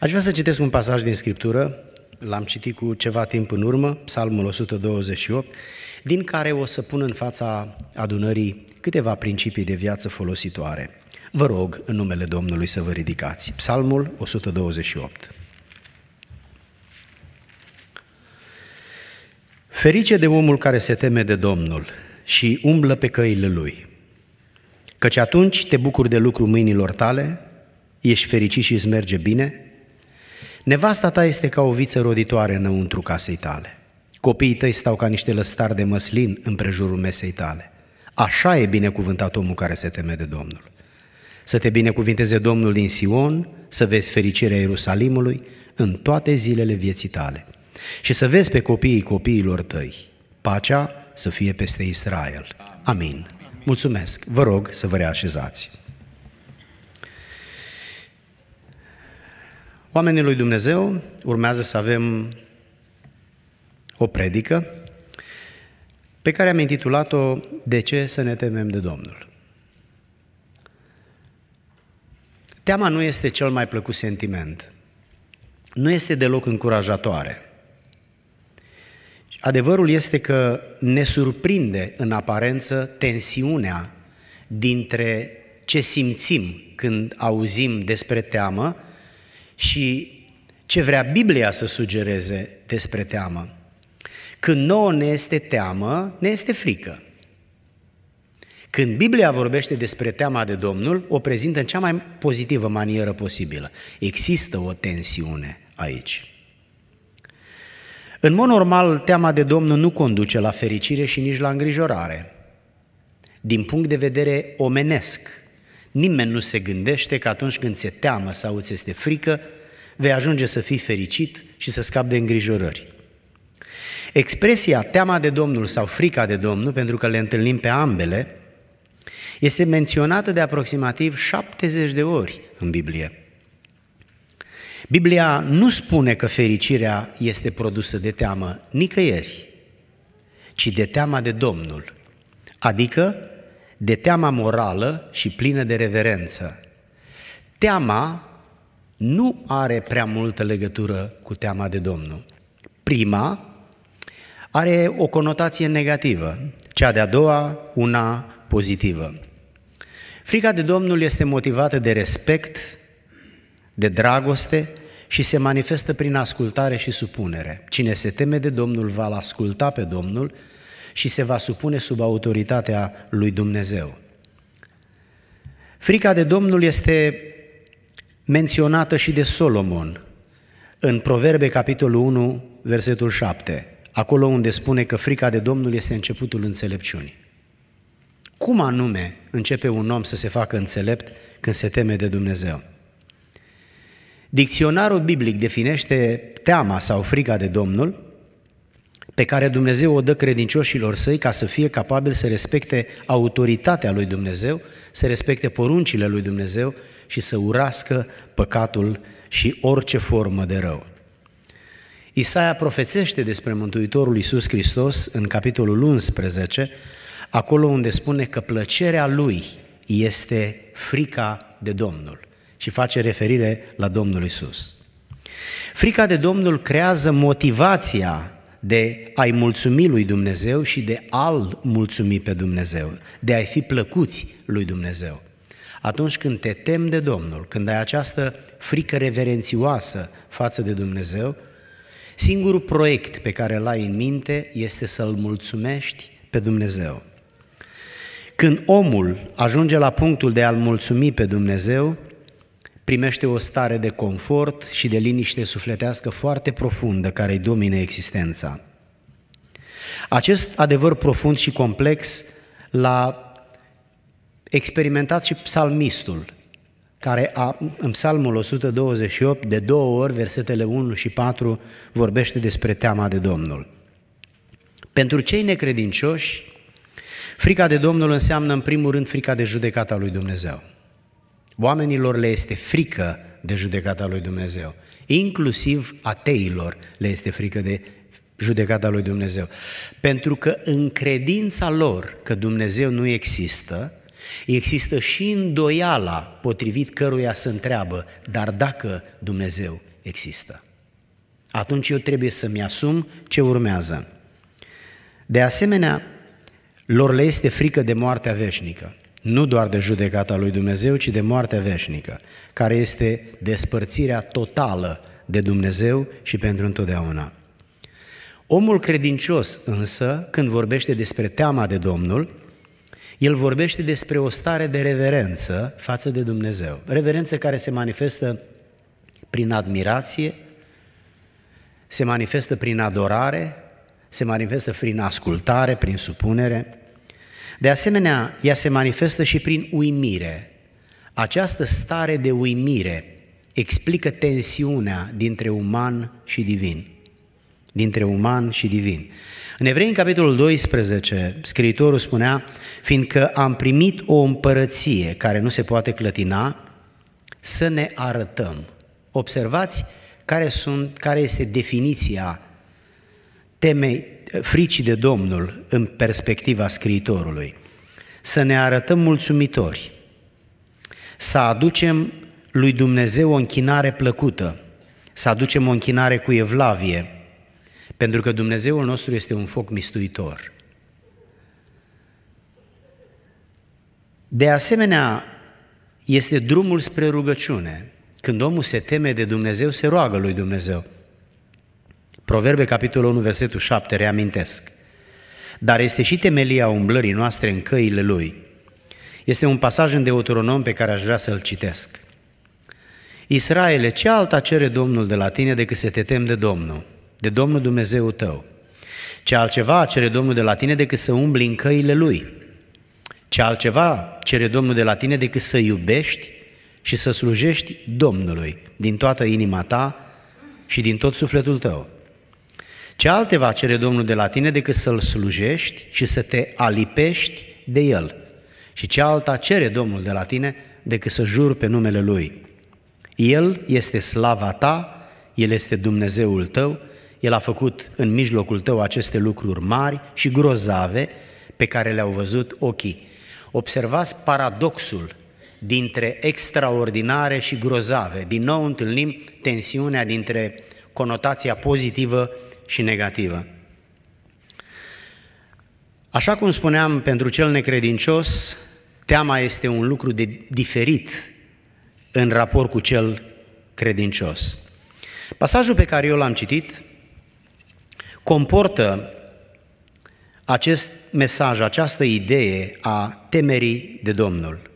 Aș vrea să citesc un pasaj din Scriptură, l-am citit cu ceva timp în urmă, Psalmul 128, din care o să pun în fața adunării câteva principii de viață folositoare. Vă rog, în numele Domnului, să vă ridicați. Psalmul 128. Ferice de omul care se teme de Domnul și umblă pe căile lui, căci atunci te bucuri de lucru mâinilor tale, ești fericit și îți merge bine, Nevasta ta este ca o viță roditoare înăuntru casei tale. Copiii tăi stau ca niște lăstari de măslin în prejurul mesei tale. Așa e binecuvântat omul care se teme de Domnul. Să te binecuvinteze Domnul din Sion, să vezi fericirea Ierusalimului în toate zilele vieții tale și să vezi pe copiii copiilor tăi. Pacea să fie peste Israel. Amin. Mulțumesc. Vă rog să vă reașezați. Oamenii lui Dumnezeu urmează să avem o predică pe care am intitulat-o De ce să ne temem de Domnul? Teama nu este cel mai plăcut sentiment. Nu este deloc încurajatoare. Adevărul este că ne surprinde în aparență tensiunea dintre ce simțim când auzim despre teamă și ce vrea Biblia să sugereze despre teamă. Când nouă ne este teamă, ne este frică. Când Biblia vorbește despre teama de Domnul, o prezintă în cea mai pozitivă manieră posibilă. Există o tensiune aici. În mod normal, teama de Domnul nu conduce la fericire și nici la îngrijorare. Din punct de vedere omenesc, Nimeni nu se gândește că atunci când se teamă sau îți este frică, vei ajunge să fii fericit și să scapi de îngrijorări. Expresia teama de Domnul sau frica de Domnul, pentru că le întâlnim pe ambele, este menționată de aproximativ 70 de ori în Biblie. Biblia nu spune că fericirea este produsă de teamă nicăieri, ci de teama de Domnul, adică de teama morală și plină de reverență. Teama nu are prea multă legătură cu teama de Domnul. Prima are o conotație negativă, cea de-a doua una pozitivă. Frica de Domnul este motivată de respect, de dragoste și se manifestă prin ascultare și supunere. Cine se teme de Domnul va asculta pe Domnul și se va supune sub autoritatea lui Dumnezeu. Frica de Domnul este menționată și de Solomon în Proverbe, capitolul 1, versetul 7, acolo unde spune că frica de Domnul este începutul înțelepciunii. Cum anume începe un om să se facă înțelept când se teme de Dumnezeu? Dicționarul biblic definește teama sau frica de Domnul pe care Dumnezeu o dă credincioșilor săi ca să fie capabil să respecte autoritatea lui Dumnezeu, să respecte poruncile lui Dumnezeu și să urască păcatul și orice formă de rău. Isaia profețește despre Mântuitorul Iisus Hristos în capitolul 11, acolo unde spune că plăcerea lui este frica de Domnul și face referire la Domnul Iisus. Frica de Domnul creează motivația de a-i mulțumi lui Dumnezeu și de a-L mulțumi pe Dumnezeu, de a-i fi plăcuți lui Dumnezeu. Atunci când te temi de Domnul, când ai această frică reverențioasă față de Dumnezeu, singurul proiect pe care îl ai în minte este să-L mulțumești pe Dumnezeu. Când omul ajunge la punctul de a-L mulțumi pe Dumnezeu, primește o stare de confort și de liniște sufletească foarte profundă care îi domine existența. Acest adevăr profund și complex l-a experimentat și psalmistul, care a, în psalmul 128, de două ori, versetele 1 și 4, vorbește despre teama de Domnul. Pentru cei necredincioși, frica de Domnul înseamnă, în primul rând, frica de judecata lui Dumnezeu. Oamenilor le este frică de judecata lui Dumnezeu. Inclusiv ateilor le este frică de judecata lui Dumnezeu. Pentru că în credința lor că Dumnezeu nu există, există și îndoiala potrivit căruia se întreabă, dar dacă Dumnezeu există, atunci eu trebuie să-mi asum ce urmează. De asemenea, lor le este frică de moartea veșnică nu doar de judecata lui Dumnezeu, ci de moartea veșnică, care este despărțirea totală de Dumnezeu și pentru întotdeauna. Omul credincios însă, când vorbește despre teama de Domnul, el vorbește despre o stare de reverență față de Dumnezeu. Reverență care se manifestă prin admirație, se manifestă prin adorare, se manifestă prin ascultare, prin supunere. De asemenea, ea se manifestă și prin uimire. Această stare de uimire explică tensiunea dintre uman și divin. Dintre uman și divin. În Evrei, în capitolul 12, scriitorul spunea, fiindcă am primit o împărăție care nu se poate clătina, să ne arătăm. Observați care, sunt, care este definiția temei fricii de Domnul în perspectiva scriitorului, să ne arătăm mulțumitori, să aducem lui Dumnezeu o închinare plăcută, să aducem o închinare cu evlavie, pentru că Dumnezeul nostru este un foc mistuitor. De asemenea, este drumul spre rugăciune. Când omul se teme de Dumnezeu, se roagă lui Dumnezeu. Proverbe, capitolul 1, versetul 7, reamintesc. Dar este și temelia umblării noastre în căile Lui. Este un pasaj în Deuteronom pe care aș vrea să-l citesc. Israele, ce alta cere Domnul de la tine decât să te temi de Domnul, de Domnul Dumnezeu tău? Ce altceva cere Domnul de la tine decât să umbli în căile Lui? Ce altceva cere Domnul de la tine decât să iubești și să slujești Domnului din toată inima ta și din tot sufletul tău? Ce altceva cere Domnul de la tine decât să-L slujești și să te alipești de El? Și ce alta cere Domnul de la tine decât să juri pe numele Lui? El este slava ta, El este Dumnezeul tău, El a făcut în mijlocul tău aceste lucruri mari și grozave pe care le-au văzut ochii. Observați paradoxul dintre extraordinare și grozave. Din nou întâlnim tensiunea dintre conotația pozitivă și negativă. Așa cum spuneam, pentru cel necredincios, teama este un lucru de diferit în raport cu cel credincios. Pasajul pe care eu l-am citit comportă acest mesaj, această idee a temerii de Domnul.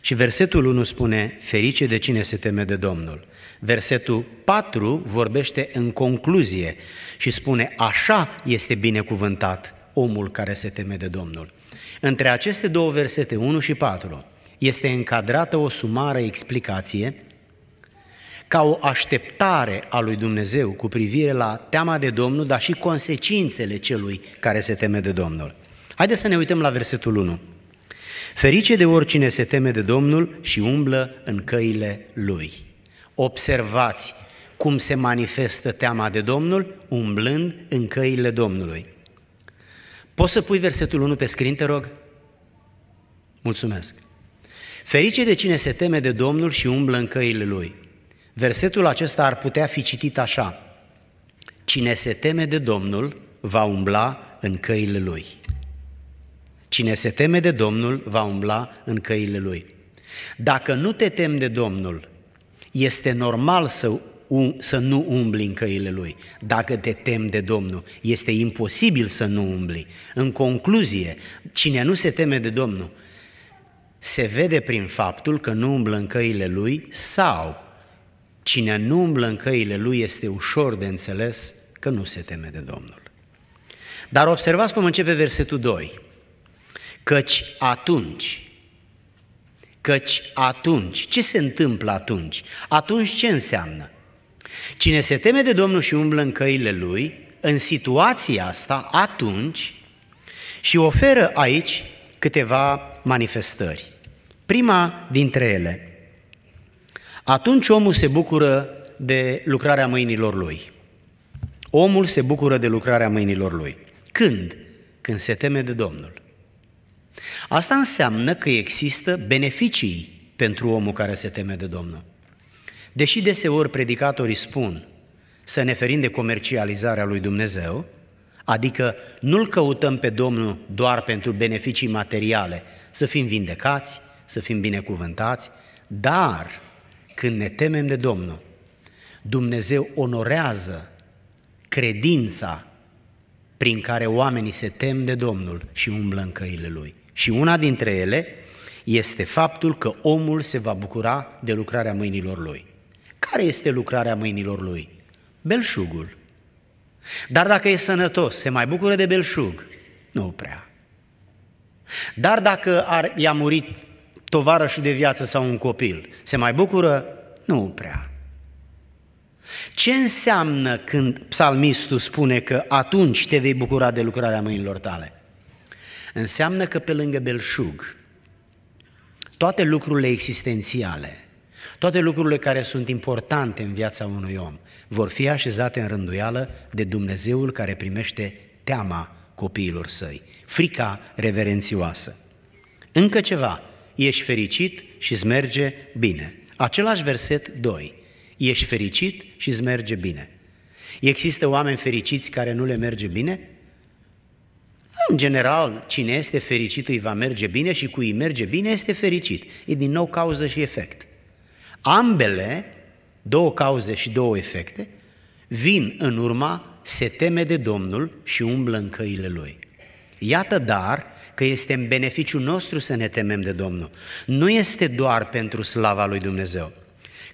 Și versetul 1 spune, ferice de cine se teme de Domnul. Versetul 4 vorbește în concluzie și spune, așa este binecuvântat omul care se teme de Domnul. Între aceste două versete, 1 și 4, este încadrată o sumară explicație ca o așteptare a lui Dumnezeu cu privire la teama de Domnul, dar și consecințele celui care se teme de Domnul. Haideți să ne uităm la versetul 1. Ferice de oricine se teme de Domnul și umblă în căile lui. Observați cum se manifestă teama de Domnul umblând în căile Domnului. Poți să pui versetul 1 pe scrin, te rog? Mulțumesc. Ferice de cine se teme de Domnul și umblă în căile lui. Versetul acesta ar putea fi citit așa. Cine se teme de Domnul va umbla în căile lui. Cine se teme de Domnul va umbla în căile lui. Dacă nu te temi de Domnul, este normal să, um, să nu umbli în căile Lui, dacă te temi de Domnul. Este imposibil să nu umbli. În concluzie, cine nu se teme de Domnul, se vede prin faptul că nu umblă în căile Lui sau cine nu umblă în căile Lui este ușor de înțeles că nu se teme de Domnul. Dar observați cum începe versetul 2. Căci atunci Căci atunci, ce se întâmplă atunci? Atunci ce înseamnă? Cine se teme de Domnul și umblă în căile lui, în situația asta, atunci, și oferă aici câteva manifestări. Prima dintre ele, atunci omul se bucură de lucrarea mâinilor lui. Omul se bucură de lucrarea mâinilor lui. Când? Când se teme de Domnul. Asta înseamnă că există beneficii pentru omul care se teme de Domnul. Deși deseori predicatorii spun să ne ferim de comercializarea lui Dumnezeu, adică nu-L căutăm pe Domnul doar pentru beneficii materiale, să fim vindecați, să fim binecuvântați, dar când ne temem de Domnul, Dumnezeu onorează credința prin care oamenii se tem de Domnul și umblă în căile Lui. Și una dintre ele este faptul că omul se va bucura de lucrarea mâinilor lui. Care este lucrarea mâinilor lui? Belșugul. Dar dacă e sănătos, se mai bucură de belșug? Nu prea. Dar dacă ar, i-a murit tovarășul de viață sau un copil, se mai bucură? Nu prea. Ce înseamnă când psalmistul spune că atunci te vei bucura de lucrarea mâinilor tale? Înseamnă că pe lângă belșug, toate lucrurile existențiale, toate lucrurile care sunt importante în viața unui om, vor fi așezate în rânduială de Dumnezeul care primește teama copiilor săi, frica reverențioasă. Încă ceva, ești fericit și îți merge bine. Același verset 2, ești fericit și îți merge bine. Există oameni fericiți care nu le merge bine? În general, cine este fericit îi va merge bine și cui îi merge bine este fericit. E din nou cauză și efect. Ambele, două cauze și două efecte, vin în urma se teme de Domnul și umblă în căile Lui. Iată dar că este în beneficiul nostru să ne temem de Domnul. Nu este doar pentru slava lui Dumnezeu.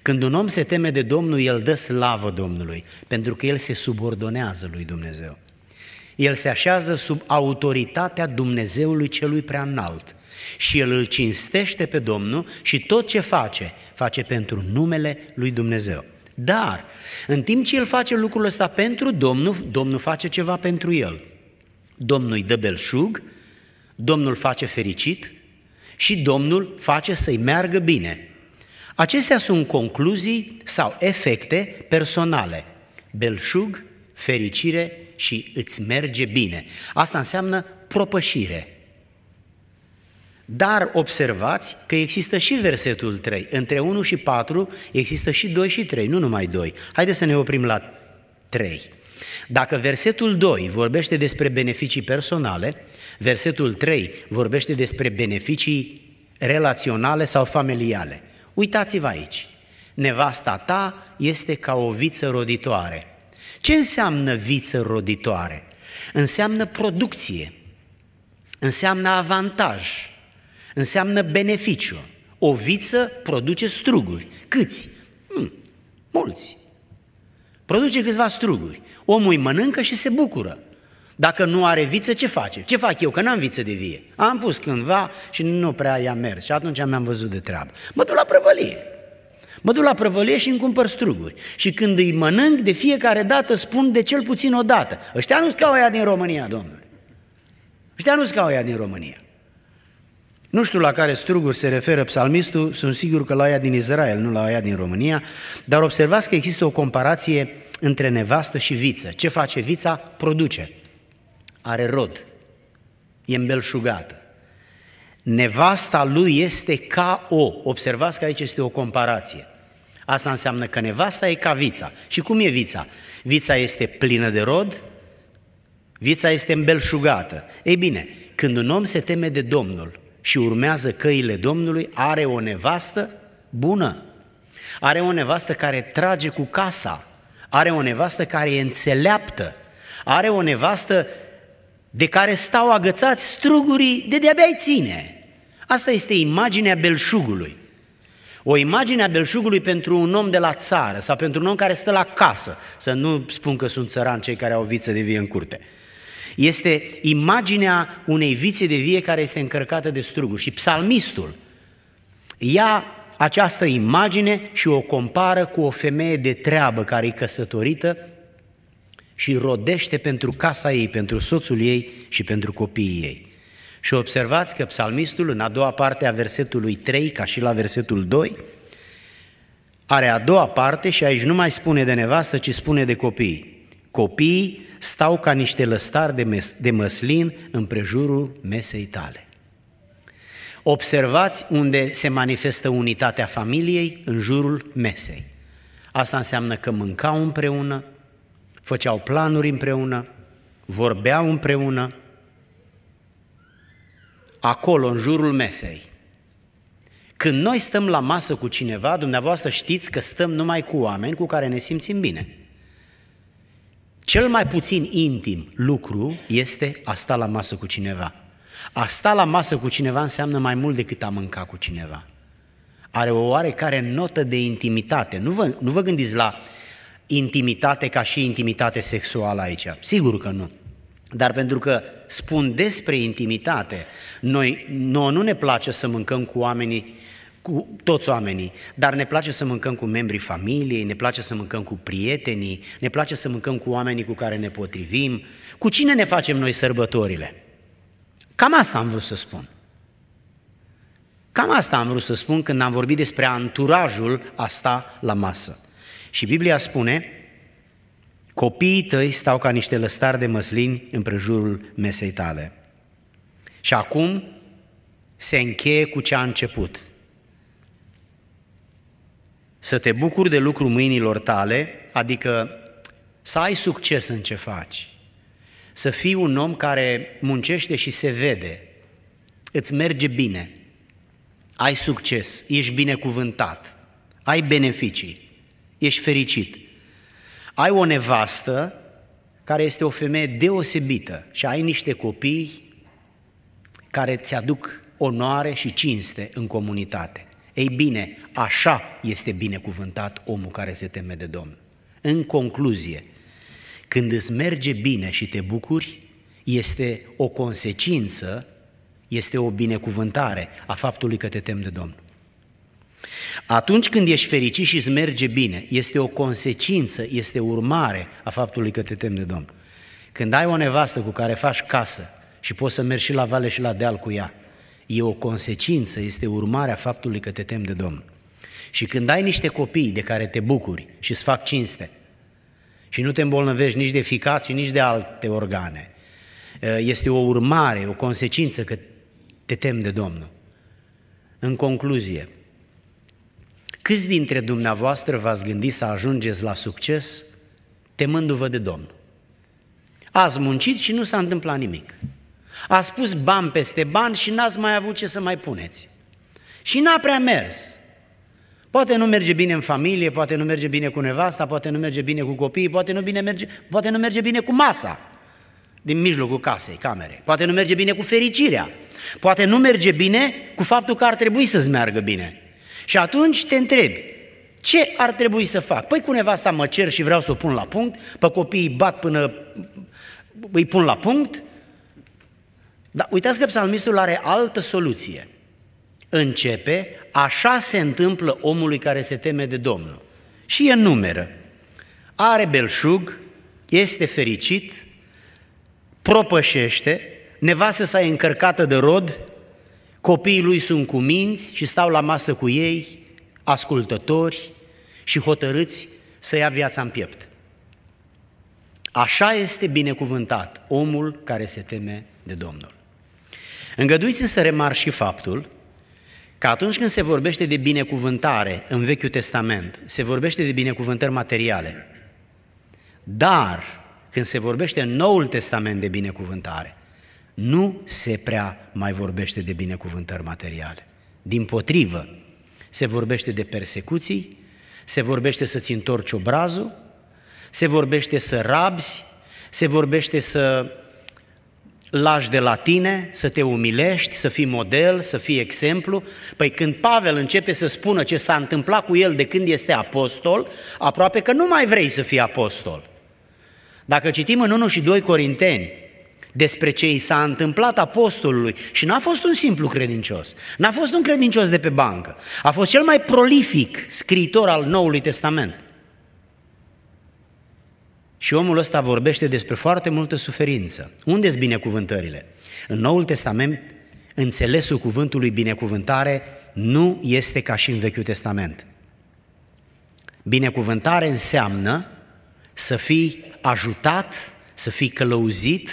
Când un om se teme de Domnul, el dă slavă Domnului, pentru că el se subordonează lui Dumnezeu. El se așează sub autoritatea Dumnezeului celui prea înalt și el îl cinstește pe Domnul și tot ce face, face pentru numele lui Dumnezeu. Dar, în timp ce el face lucrul ăsta pentru Domnul, Domnul face ceva pentru el. Domnul îi dă belșug, Domnul face fericit și Domnul face să-i meargă bine. Acestea sunt concluzii sau efecte personale. Belșug, fericire, și îți merge bine. Asta înseamnă propășire. Dar observați că există și versetul 3. Între 1 și 4 există și 2 și 3, nu numai 2. Haideți să ne oprim la 3. Dacă versetul 2 vorbește despre beneficii personale, versetul 3 vorbește despre beneficii relaționale sau familiale. Uitați-vă aici. Nevasta ta este ca o viță roditoare. Ce înseamnă viță roditoare? Înseamnă producție, înseamnă avantaj, înseamnă beneficiu. O viță produce struguri. Câți? Hmm, mulți. Produce câțiva struguri. Omul îi mănâncă și se bucură. Dacă nu are viță, ce face? Ce fac eu, că n-am viță de vie? Am pus cândva și nu prea i-a mers. Și atunci mi-am văzut de treabă. Mă duc la prăvălie. Mă duc la prăvălie și îmi cumpăr struguri. Și când îi mănânc, de fiecare dată spun de cel puțin o dată. Ăștia nu scau aia din România, domnule. Ăștia nu scau aia din România. Nu știu la care struguri se referă psalmistul, sunt sigur că la aia din Israel, nu la aia din România, dar observați că există o comparație între nevastă și viță. Ce face vița? Produce. Are rod. E îmbelșugată. Nevasta lui este ca o. Observați că aici este o comparație. Asta înseamnă că nevasta e ca vița. Și cum e vița? Vița este plină de rod, vița este îmbelșugată. Ei bine, când un om se teme de Domnul și urmează căile Domnului, are o nevastă bună. Are o nevastă care trage cu casa, are o nevastă care e înțeleaptă, are o nevastă de care stau agățați strugurii de de-abia ține. Asta este imaginea belșugului. O imagine a belșugului pentru un om de la țară sau pentru un om care stă la casă, să nu spun că sunt țărani cei care au viță de vie în curte. Este imaginea unei vițe de vie care este încărcată de struguri. Și psalmistul ia această imagine și o compară cu o femeie de treabă care e căsătorită și rodește pentru casa ei, pentru soțul ei și pentru copiii ei. Și observați că psalmistul, în a doua parte a versetului 3, ca și la versetul 2, are a doua parte și aici nu mai spune de nevastă, ci spune de copii. Copiii stau ca niște lăstari de, mes- de măslin în prejurul mesei tale. Observați unde se manifestă unitatea familiei în jurul mesei. Asta înseamnă că mâncau împreună, făceau planuri împreună, vorbeau împreună, acolo, în jurul mesei. Când noi stăm la masă cu cineva, dumneavoastră știți că stăm numai cu oameni cu care ne simțim bine. Cel mai puțin intim lucru este a sta la masă cu cineva. A sta la masă cu cineva înseamnă mai mult decât a mânca cu cineva. Are o oarecare notă de intimitate. Nu vă, nu vă gândiți la uh, intimitate ca și intimitate sexuală aici. Sigur că nu. Dar pentru că spun despre intimitate, noi, noi nu ne place să mâncăm cu oamenii cu toți oamenii, dar ne place să mâncăm cu membrii familiei, ne place să mâncăm cu prietenii, ne place să mâncăm cu oamenii cu care ne potrivim. Cu cine ne facem noi sărbătorile? Cam asta am vrut să spun. Cam asta am vrut să spun când am vorbit despre anturajul asta la masă. Și Biblia spune, copiii tăi stau ca niște lăstari de măslini în prejurul mesei tale. Și acum se încheie cu ce a început. Să te bucuri de lucru mâinilor tale, adică să ai succes în ce faci, să fii un om care muncește și se vede, îți merge bine, ai succes, ești binecuvântat, ai beneficii ești fericit. Ai o nevastă care este o femeie deosebită și ai niște copii care ți aduc onoare și cinste în comunitate. Ei bine, așa este binecuvântat omul care se teme de Domn. În concluzie, când îți merge bine și te bucuri, este o consecință, este o binecuvântare a faptului că te temi de Domnul. Atunci când ești fericit și îți merge bine, este o consecință, este urmare a faptului că te temi de Domnul. Când ai o nevastă cu care faci casă și poți să mergi și la vale și la deal cu ea, e o consecință, este urmarea faptului că te temi de Domnul. Și când ai niște copii de care te bucuri și îți fac cinste și nu te îmbolnăvești nici de ficat și nici de alte organe, eh, este o urmare, o consecință că te temi de Domnul. În concluzie, Câți dintre dumneavoastră v-ați gândit să ajungeți la succes temându-vă de Domnul? Ați muncit și nu s-a întâmplat nimic. Ați spus bani peste bani și n-ați mai avut ce să mai puneți. Și n-a prea mers. Poate nu merge bine în familie, poate nu merge bine cu nevasta, poate nu merge bine cu copiii, poate nu, bine merge, poate nu merge bine cu masa din mijlocul casei, camere. Poate nu merge bine cu fericirea. Poate nu merge bine cu faptul că ar trebui să-ți meargă bine. Și atunci te întrebi, ce ar trebui să fac? Păi cu nevasta mă cer și vreau să o pun la punct, pe copiii bat până îi pun la punct. Dar uitați că psalmistul are altă soluție. Începe, așa se întâmplă omului care se teme de Domnul. Și e numeră. Are belșug, este fericit, propășește, nevastă sa e încărcată de rod, Copiii lui sunt cuminți și stau la masă cu ei, ascultători și hotărâți să ia viața în piept. Așa este binecuvântat omul care se teme de Domnul. Îngăduiți să remar și faptul că atunci când se vorbește de binecuvântare în Vechiul Testament, se vorbește de binecuvântări materiale. Dar când se vorbește în Noul Testament de binecuvântare, nu se prea mai vorbește de binecuvântări materiale. Din potrivă, se vorbește de persecuții, se vorbește să-ți întorci obrazul, se vorbește să rabzi, se vorbește să lași de la tine, să te umilești, să fii model, să fii exemplu. Păi când Pavel începe să spună ce s-a întâmplat cu el de când este apostol, aproape că nu mai vrei să fii apostol. Dacă citim în 1 și 2 Corinteni, despre ce i s-a întâmplat apostolului și n-a fost un simplu credincios, n-a fost un credincios de pe bancă, a fost cel mai prolific scriitor al Noului Testament. Și omul ăsta vorbește despre foarte multă suferință. Unde s binecuvântările? În Noul Testament, înțelesul cuvântului binecuvântare nu este ca și în Vechiul Testament. Binecuvântare înseamnă să fii ajutat, să fii călăuzit,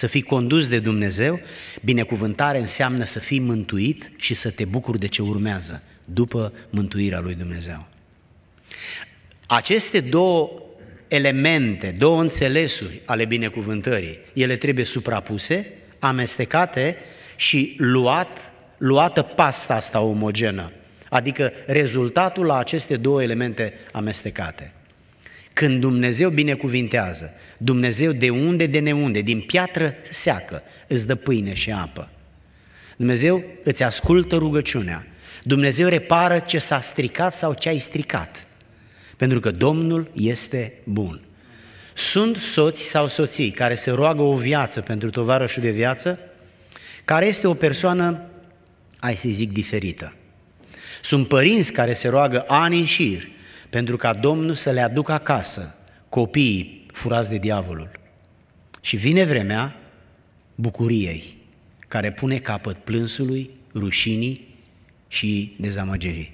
să fii condus de Dumnezeu, binecuvântare înseamnă să fii mântuit și să te bucuri de ce urmează după mântuirea lui Dumnezeu. Aceste două elemente, două înțelesuri ale binecuvântării, ele trebuie suprapuse, amestecate și luat, luată pasta asta omogenă, adică rezultatul la aceste două elemente amestecate – când Dumnezeu binecuvintează, Dumnezeu de unde, de neunde, din piatră seacă, îți dă pâine și apă. Dumnezeu îți ascultă rugăciunea. Dumnezeu repară ce s-a stricat sau ce ai stricat. Pentru că Domnul este bun. Sunt soți sau soții care se roagă o viață pentru tovarășul de viață, care este o persoană, ai să zic, diferită. Sunt părinți care se roagă ani în șir pentru ca Domnul să le aducă acasă copiii furați de diavolul. Și vine vremea bucuriei, care pune capăt plânsului, rușinii și dezamăgirii.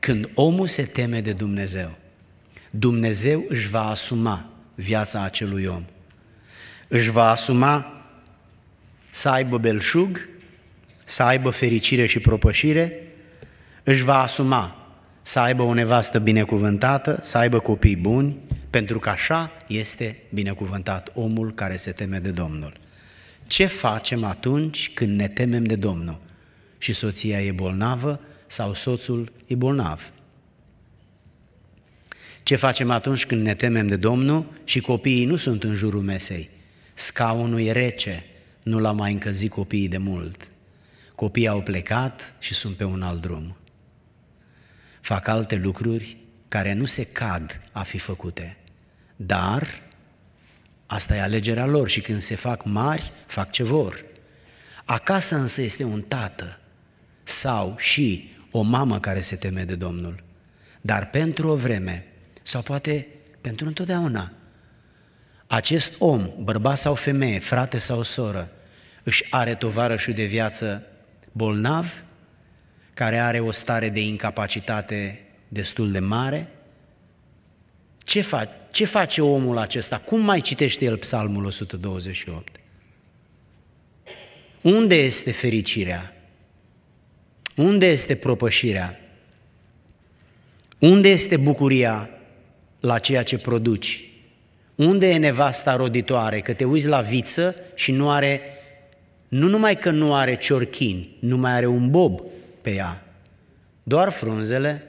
Când omul se teme de Dumnezeu, Dumnezeu își va asuma viața acelui om. Își va asuma să aibă belșug, să aibă fericire și propășire, își va asuma să aibă o nevastă binecuvântată, să aibă copii buni, pentru că așa este binecuvântat omul care se teme de Domnul. Ce facem atunci când ne temem de Domnul și soția e bolnavă sau soțul e bolnav? Ce facem atunci când ne temem de Domnul și copiii nu sunt în jurul mesei? Scaunul e rece, nu l-a mai încălzit copiii de mult. Copiii au plecat și sunt pe un alt drum fac alte lucruri care nu se cad a fi făcute, dar asta e alegerea lor și când se fac mari, fac ce vor. Acasă însă este un tată sau și o mamă care se teme de Domnul, dar pentru o vreme sau poate pentru întotdeauna. Acest om, bărbat sau femeie, frate sau soră, își are tovarășul de viață bolnav care are o stare de incapacitate destul de mare? Ce, fa- ce face omul acesta? Cum mai citește el Psalmul 128? Unde este fericirea? Unde este propășirea? Unde este bucuria la ceea ce produci? Unde e nevasta roditoare? Că te uiți la viță și nu are, nu numai că nu are ciorchini, nu mai are un bob, pe ea, doar frunzele,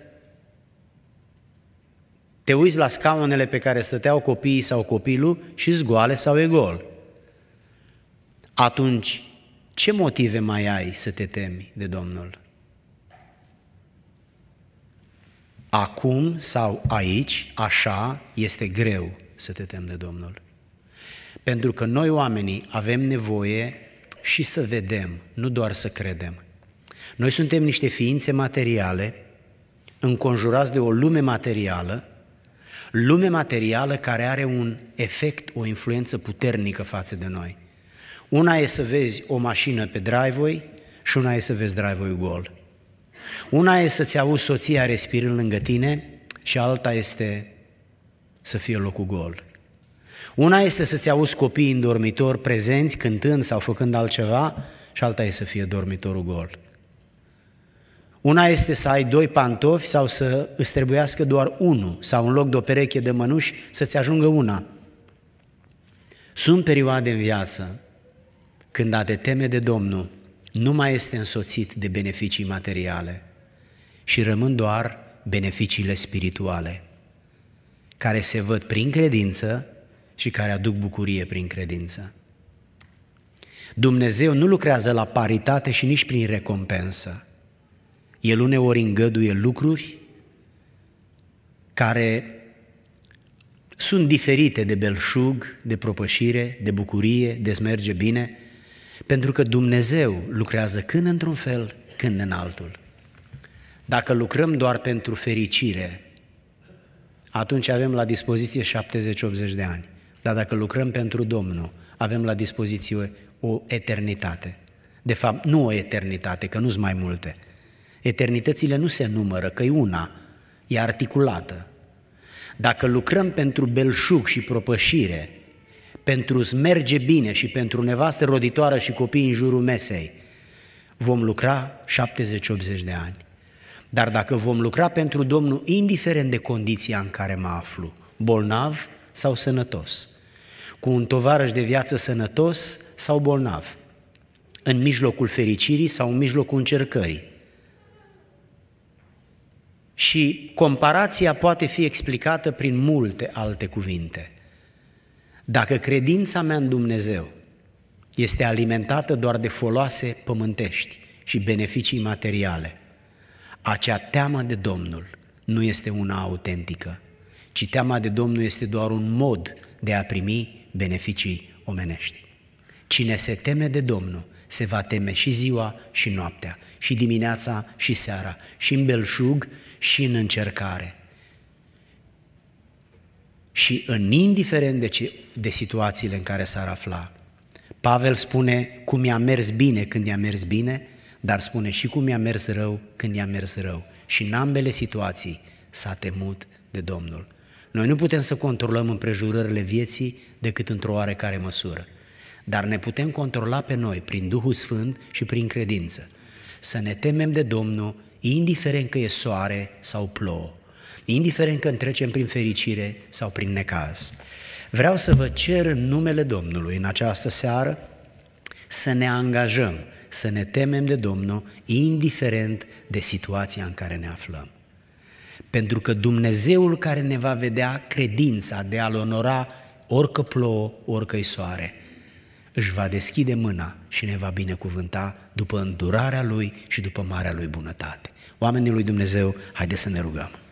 te uiți la scaunele pe care stăteau copiii sau copilul și zgoale sau e gol. Atunci, ce motive mai ai să te temi de Domnul? Acum sau aici, așa, este greu să te temi de Domnul. Pentru că noi oamenii avem nevoie și să vedem, nu doar să credem. Noi suntem niște ființe materiale, înconjurați de o lume materială, lume materială care are un efect, o influență puternică față de noi. Una e să vezi o mașină pe driveway și una e să vezi driveway gol. Una e să-ți auzi soția respirând lângă tine și alta este să fie locul gol. Una este să-ți auzi copiii în dormitor prezenți, cântând sau făcând altceva, și alta e să fie dormitorul gol. Una este să ai doi pantofi sau să îți trebuiască doar unul, sau în loc de o pereche de mănuși să-ți ajungă una. Sunt perioade în viață când a te teme de Domnul nu mai este însoțit de beneficii materiale și rămân doar beneficiile spirituale, care se văd prin credință și care aduc bucurie prin credință. Dumnezeu nu lucrează la paritate și nici prin recompensă. El uneori îngăduie lucruri care sunt diferite de belșug, de propășire, de bucurie, de smerge bine, pentru că Dumnezeu lucrează când într-un fel, când în altul. Dacă lucrăm doar pentru fericire, atunci avem la dispoziție 70-80 de ani. Dar dacă lucrăm pentru Domnul, avem la dispoziție o eternitate. De fapt, nu o eternitate, că nu sunt mai multe – Eternitățile nu se numără, că e una, e articulată. Dacă lucrăm pentru belșug și propășire, pentru merge bine și pentru nevastă roditoare și copii în jurul mesei, vom lucra 70-80 de ani. Dar dacă vom lucra pentru Domnul, indiferent de condiția în care mă aflu, bolnav sau sănătos, cu un tovarăș de viață sănătos sau bolnav, în mijlocul fericirii sau în mijlocul încercării, și comparația poate fi explicată prin multe alte cuvinte. Dacă credința mea în Dumnezeu este alimentată doar de foloase pământești și beneficii materiale, acea teamă de Domnul nu este una autentică, ci teama de Domnul este doar un mod de a primi beneficii omenești. Cine se teme de Domnul, se va teme și ziua și noaptea, și dimineața și seara, și în belșug și în încercare. Și în indiferent de, ce, de situațiile în care s-ar afla. Pavel spune cum i-a mers bine când i-a mers bine, dar spune și cum i-a mers rău când i-a mers rău. Și în ambele situații s-a temut de Domnul. Noi nu putem să controlăm împrejurările vieții decât într-o oarecare măsură, dar ne putem controla pe noi prin Duhul Sfânt și prin credință să ne temem de Domnul, indiferent că e soare sau plouă, indiferent că trecem prin fericire sau prin necaz. Vreau să vă cer în numele Domnului în această seară să ne angajăm, să ne temem de Domnul, indiferent de situația în care ne aflăm. Pentru că Dumnezeul care ne va vedea credința de a-L onora, orică plouă, orică soare – își va deschide mâna și ne va binecuvânta după îndurarea Lui și după marea Lui bunătate. Oamenii lui Dumnezeu, haideți să ne rugăm!